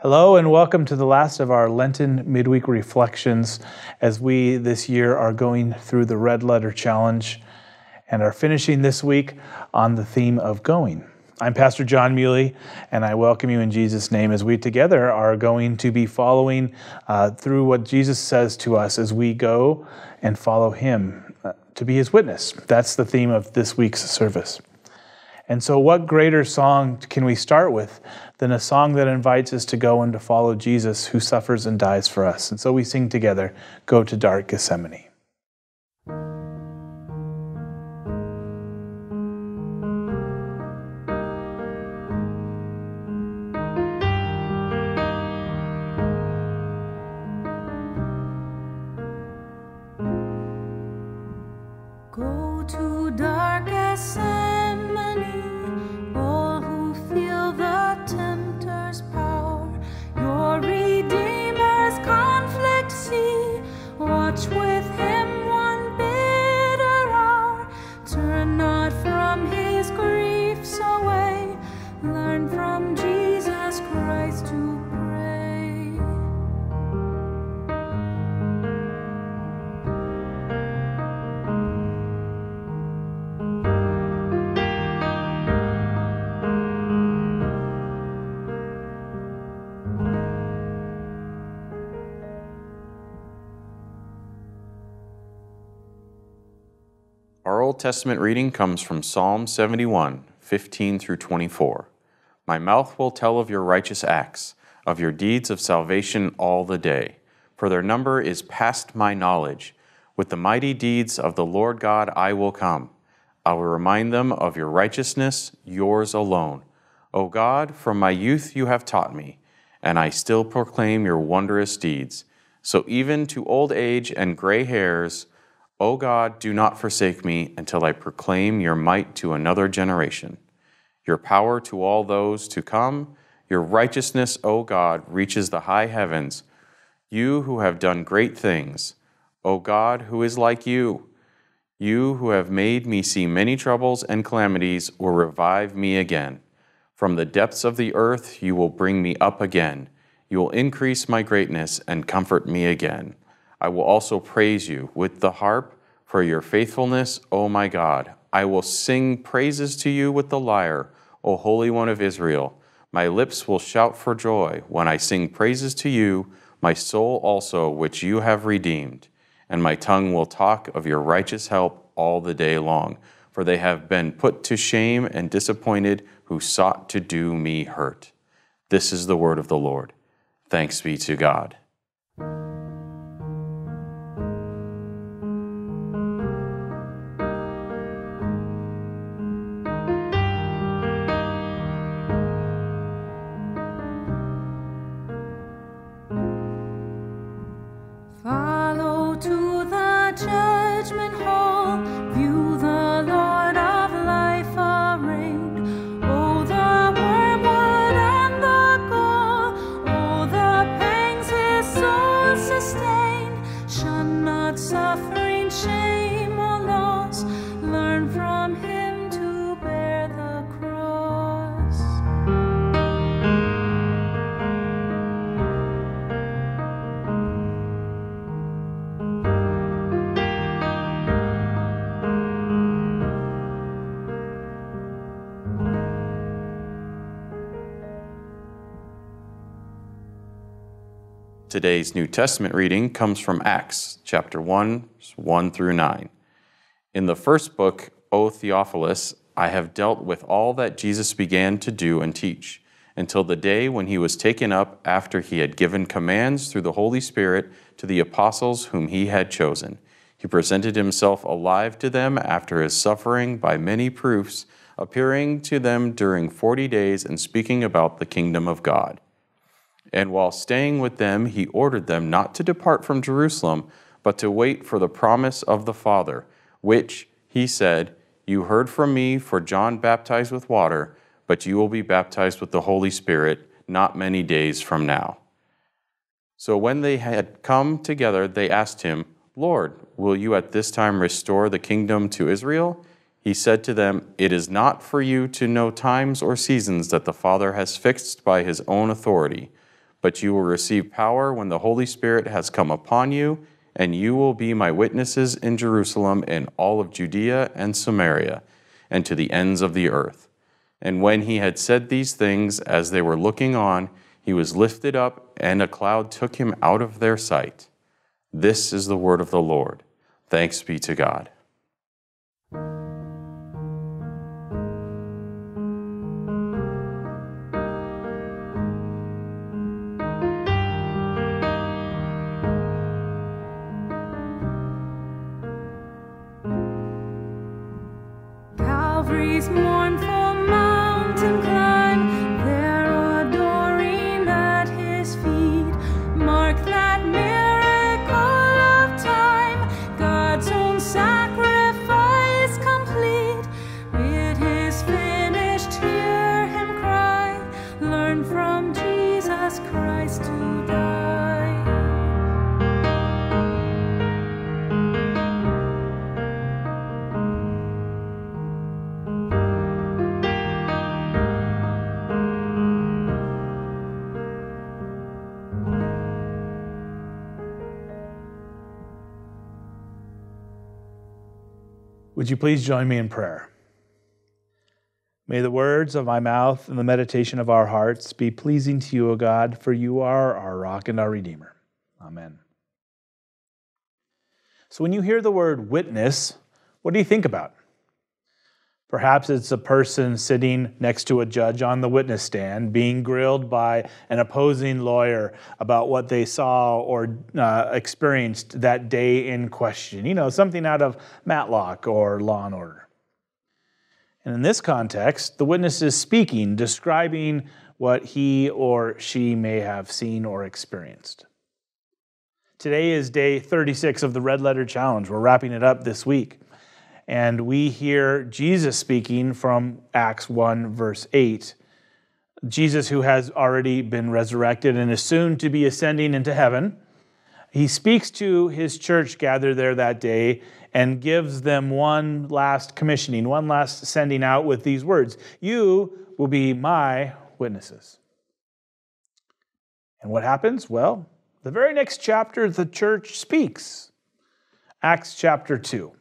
Hello, and welcome to the last of our Lenten midweek reflections as we this year are going through the Red Letter Challenge and are finishing this week on the theme of going. I'm Pastor John Muley, and I welcome you in Jesus' name as we together are going to be following uh, through what Jesus says to us as we go and follow Him uh, to be His witness. That's the theme of this week's service. And so, what greater song can we start with than a song that invites us to go and to follow Jesus who suffers and dies for us? And so, we sing together Go to Dark Gethsemane. Old Testament reading comes from Psalm 71, 15 through 24. My mouth will tell of your righteous acts, of your deeds of salvation all the day, for their number is past my knowledge. With the mighty deeds of the Lord God I will come. I will remind them of your righteousness, yours alone. O God, from my youth you have taught me, and I still proclaim your wondrous deeds. So even to old age and gray hairs, O God, do not forsake me until I proclaim your might to another generation, your power to all those to come. Your righteousness, O God, reaches the high heavens. You who have done great things, O God, who is like you? You who have made me see many troubles and calamities will revive me again. From the depths of the earth you will bring me up again. You will increase my greatness and comfort me again. I will also praise you with the harp for your faithfulness, O my God. I will sing praises to you with the lyre, O Holy One of Israel. My lips will shout for joy when I sing praises to you, my soul also, which you have redeemed. And my tongue will talk of your righteous help all the day long, for they have been put to shame and disappointed who sought to do me hurt. This is the word of the Lord. Thanks be to God. Today's New Testament reading comes from Acts chapter 1, 1 through 9. In the first book, O Theophilus, I have dealt with all that Jesus began to do and teach, until the day when he was taken up after he had given commands through the Holy Spirit to the apostles whom he had chosen. He presented himself alive to them after his suffering by many proofs, appearing to them during forty days and speaking about the kingdom of God. And while staying with them, he ordered them not to depart from Jerusalem, but to wait for the promise of the Father, which, he said, You heard from me, for John baptized with water, but you will be baptized with the Holy Spirit not many days from now. So when they had come together, they asked him, Lord, will you at this time restore the kingdom to Israel? He said to them, It is not for you to know times or seasons that the Father has fixed by his own authority but you will receive power when the Holy Spirit has come upon you, and you will be my witnesses in Jerusalem and all of Judea and Samaria, and to the ends of the earth. And when he had said these things, as they were looking on, he was lifted up, and a cloud took him out of their sight. This is the word of the Lord. Thanks be to God. Calvary's Would you please join me in prayer? May the words of my mouth and the meditation of our hearts be pleasing to you, O God, for you are our rock and our redeemer. Amen. So, when you hear the word witness, what do you think about? Perhaps it's a person sitting next to a judge on the witness stand being grilled by an opposing lawyer about what they saw or uh, experienced that day in question. You know, something out of Matlock or Law and Order. And in this context, the witness is speaking, describing what he or she may have seen or experienced. Today is day 36 of the Red Letter Challenge. We're wrapping it up this week. And we hear Jesus speaking from Acts 1, verse 8. Jesus, who has already been resurrected and is soon to be ascending into heaven, he speaks to his church gathered there that day and gives them one last commissioning, one last sending out with these words You will be my witnesses. And what happens? Well, the very next chapter, the church speaks. Acts chapter 2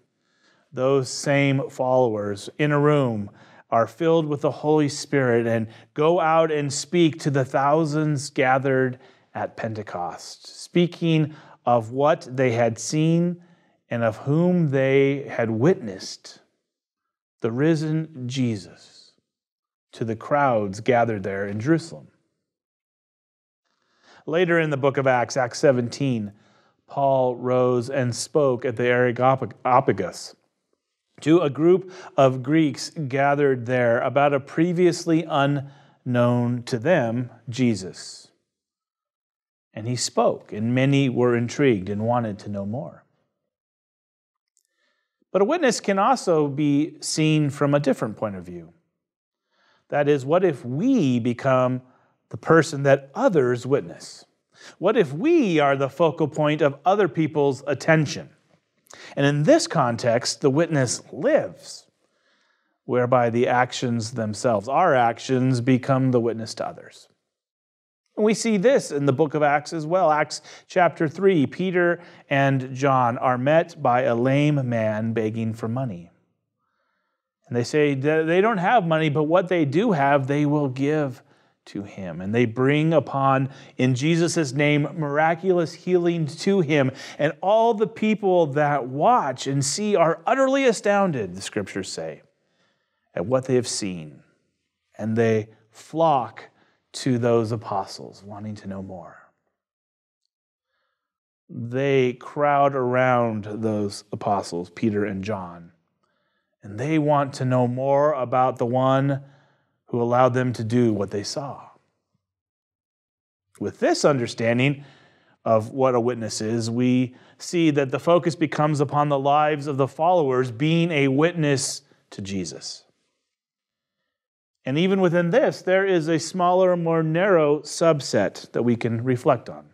those same followers in a room are filled with the Holy Spirit and go out and speak to the thousands gathered at Pentecost, speaking of what they had seen and of whom they had witnessed the risen Jesus to the crowds gathered there in Jerusalem. Later in the book of Acts, Acts 17, Paul rose and spoke at the Areopagus to a group of Greeks gathered there about a previously unknown to them Jesus. And he spoke, and many were intrigued and wanted to know more. But a witness can also be seen from a different point of view. That is, what if we become the person that others witness? What if we are the focal point of other people's attention? And in this context, the witness lives, whereby the actions themselves, our actions, become the witness to others. And we see this in the book of Acts as well. Acts chapter 3 Peter and John are met by a lame man begging for money. And they say they don't have money, but what they do have, they will give to him. And they bring upon, in Jesus' name, miraculous healing to him. And all the people that watch and see are utterly astounded, the scriptures say, at what they have seen. And they flock to those apostles, wanting to know more. They crowd around those apostles, Peter and John, and they want to know more about the one who allowed them to do what they saw. With this understanding of what a witness is, we see that the focus becomes upon the lives of the followers being a witness to Jesus. And even within this, there is a smaller, more narrow subset that we can reflect on.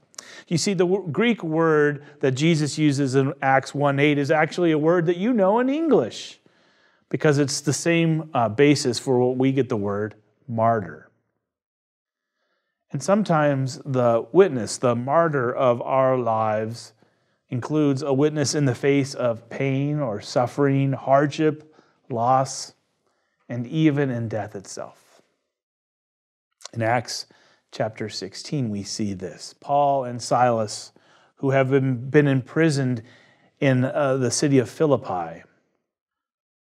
You see, the w- Greek word that Jesus uses in Acts 1 8 is actually a word that you know in English because it's the same uh, basis for what we get the word martyr. And sometimes the witness, the martyr of our lives, includes a witness in the face of pain or suffering, hardship, loss, and even in death itself. In Acts chapter 16, we see this. Paul and Silas, who have been, been imprisoned in uh, the city of Philippi,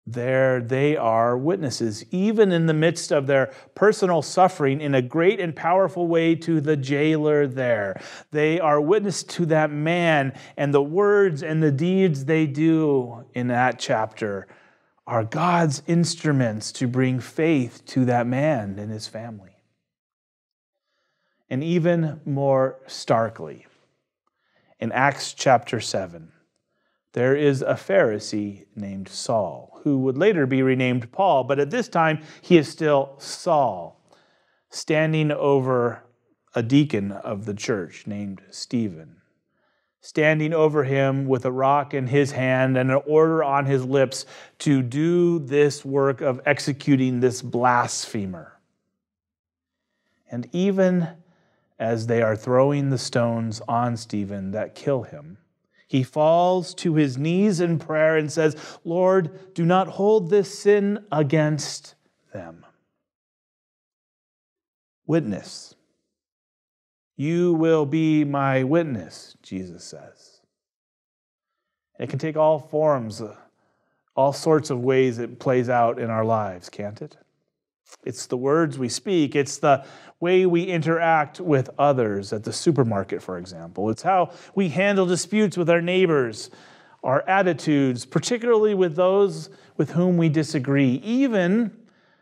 there they are witnesses, even in the midst of their personal suffering, in a great and powerful way to the jailer there. They are witness to that man, and the words and the deeds they do in that chapter are God's instruments to bring faith to that man and his family. And even more starkly, in Acts chapter 7, there is a Pharisee named Saul who would later be renamed Paul, but at this time he is still Saul, standing over a deacon of the church named Stephen. Standing over him with a rock in his hand and an order on his lips to do this work of executing this blasphemer. And even as they are throwing the stones on Stephen that kill him, he falls to his knees in prayer and says, Lord, do not hold this sin against them. Witness. You will be my witness, Jesus says. It can take all forms, all sorts of ways it plays out in our lives, can't it? It's the words we speak, it's the way we interact with others at the supermarket, for example. It's how we handle disputes with our neighbors, our attitudes, particularly with those with whom we disagree, even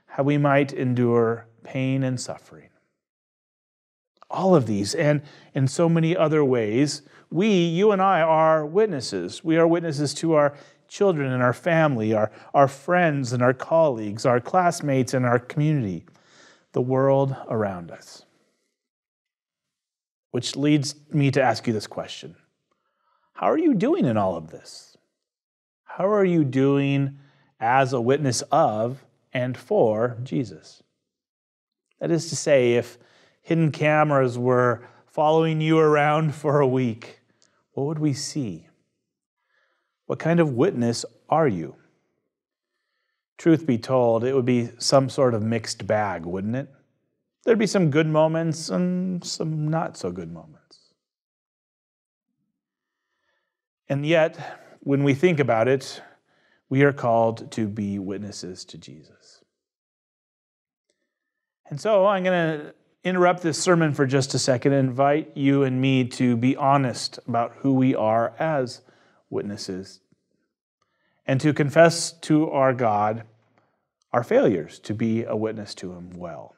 how we might endure pain and suffering. All of these, and in so many other ways, we, you and I, are witnesses. We are witnesses to our children and our family, our, our friends and our colleagues, our classmates and our community, the world around us. Which leads me to ask you this question How are you doing in all of this? How are you doing as a witness of and for Jesus? That is to say, if hidden cameras were following you around for a week, what would we see? What kind of witness are you? Truth be told, it would be some sort of mixed bag, wouldn't it? There'd be some good moments and some not so good moments. And yet, when we think about it, we are called to be witnesses to Jesus. And so I'm going to interrupt this sermon for just a second and invite you and me to be honest about who we are as witnesses and to confess to our God our failures to be a witness to Him well.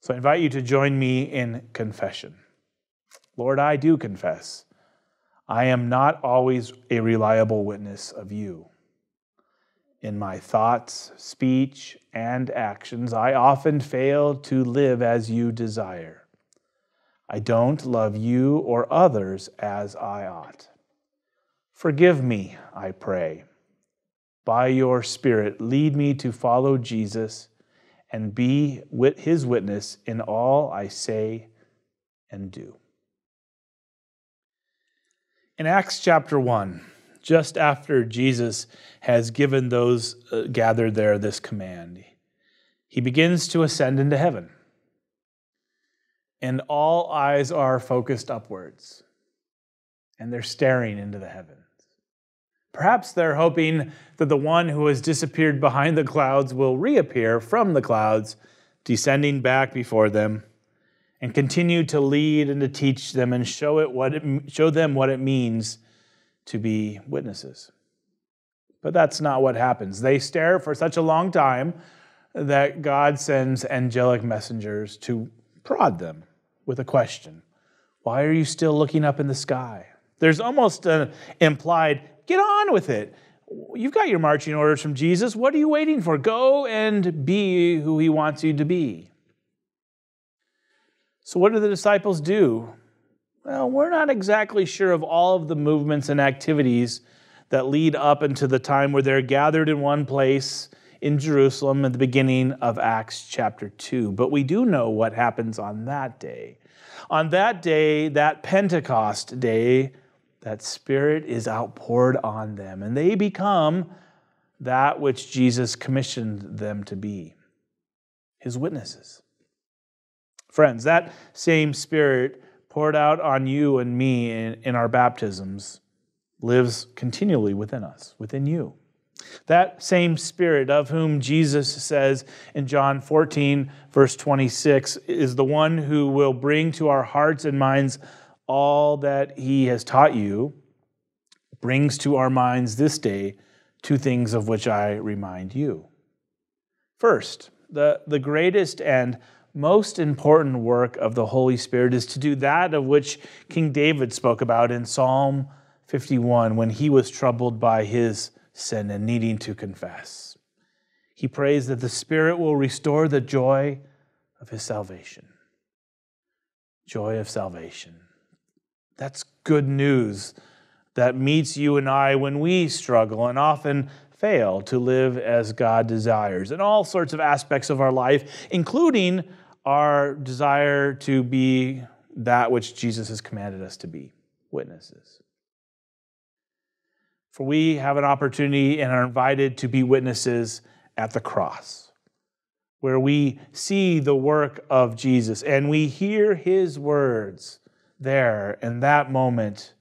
So I invite you to join me in confession. Lord, I do confess, I am not always a reliable witness of you. In my thoughts, speech, and actions, I often fail to live as you desire. I don't love you or others as I ought. Forgive me, I pray. By your Spirit, lead me to follow Jesus and be his witness in all I say and do. In Acts chapter 1, just after Jesus has given those uh, gathered there this command. He begins to ascend into heaven, and all eyes are focused upwards, and they're staring into the heavens. Perhaps they're hoping that the one who has disappeared behind the clouds will reappear from the clouds, descending back before them and continue to lead and to teach them and show it what it, show them what it means to be witnesses. But that's not what happens. They stare for such a long time that God sends angelic messengers to prod them with a question Why are you still looking up in the sky? There's almost an implied, get on with it. You've got your marching orders from Jesus. What are you waiting for? Go and be who he wants you to be. So, what do the disciples do? well, we're not exactly sure of all of the movements and activities that lead up into the time where they're gathered in one place in Jerusalem at the beginning of Acts chapter 2. But we do know what happens on that day. On that day, that Pentecost day, that Spirit is outpoured on them, and they become that which Jesus commissioned them to be his witnesses. Friends, that same Spirit poured out on you and me in, in our baptisms lives continually within us, within you. That same Spirit of whom Jesus says in John 14, verse 26, is the one who will bring to our hearts and minds all that he has taught you, brings to our minds this day two things of which I remind you. First, the, the greatest and most important work of the Holy Spirit is to do that of which King David spoke about in Psalm 51 when he was troubled by his sin and needing to confess. He prays that the Spirit will restore the joy of his salvation. Joy of salvation. That's good news that meets you and I when we struggle and often fail to live as God desires in all sorts of aspects of our life, including our desire to be that which Jesus has commanded us to be witnesses. For we have an opportunity and are invited to be witnesses at the cross, where we see the work of Jesus and we hear his words there in that moment.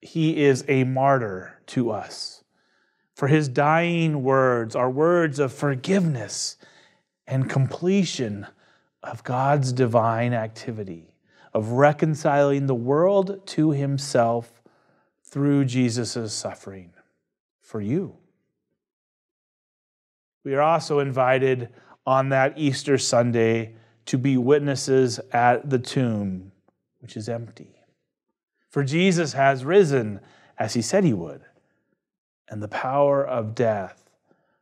He is a martyr to us. For his dying words are words of forgiveness and completion of God's divine activity, of reconciling the world to himself through Jesus' suffering for you. We are also invited on that Easter Sunday to be witnesses at the tomb, which is empty. For Jesus has risen as he said he would, and the power of death,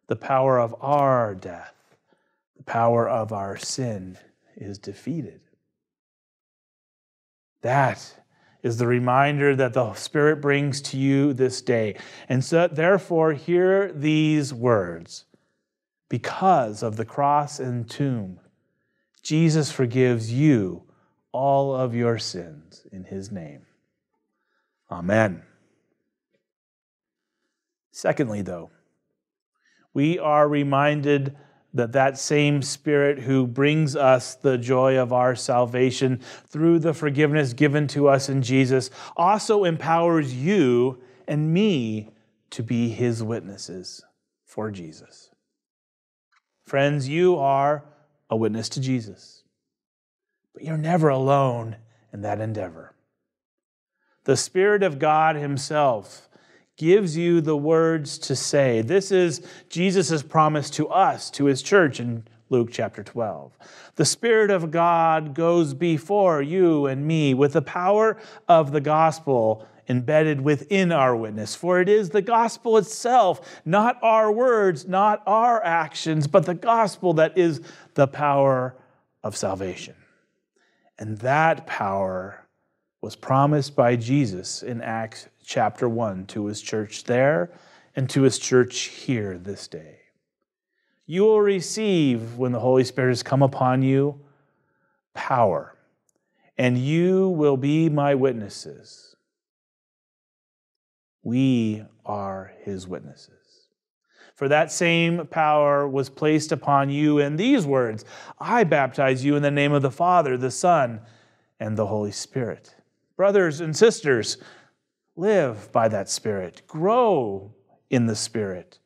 the power of our death, the power of our sin is defeated. That is the reminder that the Spirit brings to you this day. And so, therefore, hear these words Because of the cross and tomb, Jesus forgives you all of your sins in his name. Amen. Secondly, though, we are reminded that that same spirit who brings us the joy of our salvation through the forgiveness given to us in Jesus also empowers you and me to be his witnesses for Jesus. Friends, you are a witness to Jesus, but you're never alone in that endeavor. The Spirit of God Himself gives you the words to say. This is Jesus' promise to us, to his church in Luke chapter 12. The Spirit of God goes before you and me with the power of the gospel embedded within our witness. For it is the gospel itself, not our words, not our actions, but the gospel that is the power of salvation. And that power was promised by Jesus in Acts chapter 1 to his church there and to his church here this day. You will receive, when the Holy Spirit has come upon you, power, and you will be my witnesses. We are his witnesses. For that same power was placed upon you in these words I baptize you in the name of the Father, the Son, and the Holy Spirit brothers and sisters, live by that Spirit, grow in the Spirit,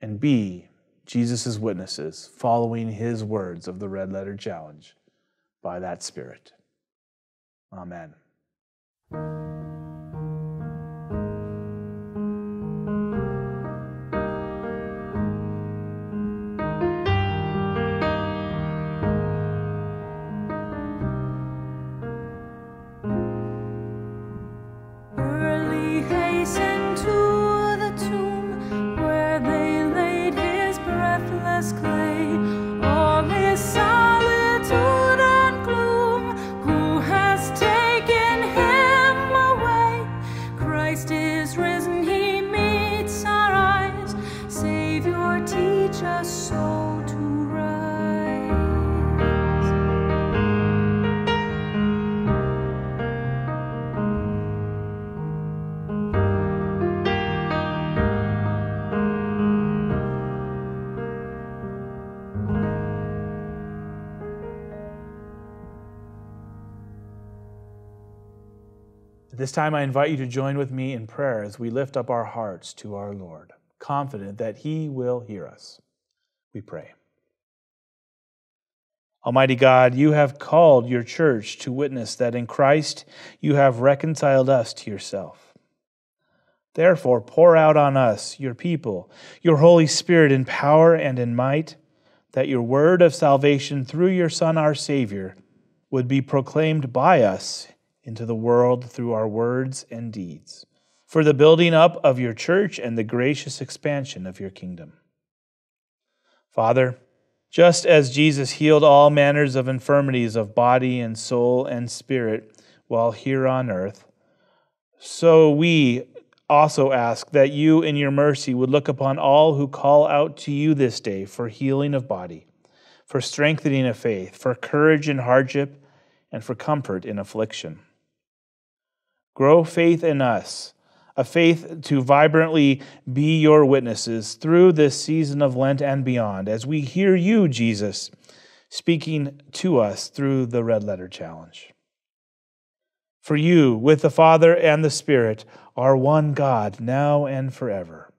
and be Jesus' witnesses, following his words of the Red Letter Challenge by that Spirit. Amen. this time, I invite you to join with me in prayer as we lift up our hearts to our Lord, confident that He will hear us. We pray. Almighty God, you have called your church to witness that in Christ you have reconciled us to yourself. Therefore, pour out on us, your people, your Holy Spirit in power and in might, that your word of salvation through your Son, our Savior, would be proclaimed by us into the world through our words and deeds, for the building up of your church and the gracious expansion of your kingdom. Father, just as Jesus healed all manners of infirmities of body and soul and spirit while here on earth, so we also ask that you, in your mercy, would look upon all who call out to you this day for healing of body, for strengthening of faith, for courage in hardship, and for comfort in affliction. Grow faith in us, a faith to vibrantly be your witnesses through this season of Lent and beyond, as we hear you, Jesus, speaking to us through the Red Letter Challenge. For you, with the Father and the Spirit, are one God, now and forever.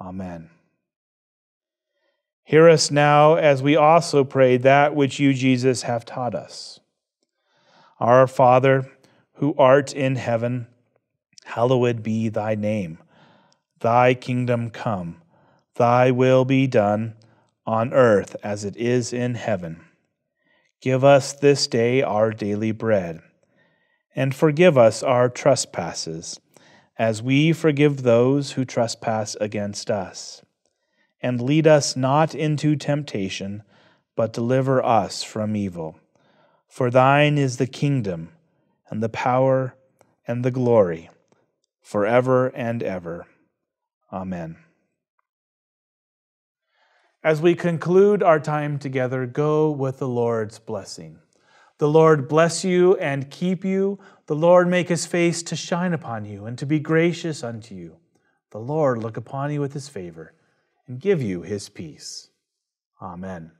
Amen. Hear us now as we also pray that which you, Jesus, have taught us. Our Father, who art in heaven, hallowed be thy name. Thy kingdom come, thy will be done, on earth as it is in heaven. Give us this day our daily bread, and forgive us our trespasses, as we forgive those who trespass against us. And lead us not into temptation, but deliver us from evil. For thine is the kingdom and the power and the glory forever and ever. Amen. As we conclude our time together, go with the Lord's blessing. The Lord bless you and keep you. The Lord make his face to shine upon you and to be gracious unto you. The Lord look upon you with his favor and give you his peace. Amen.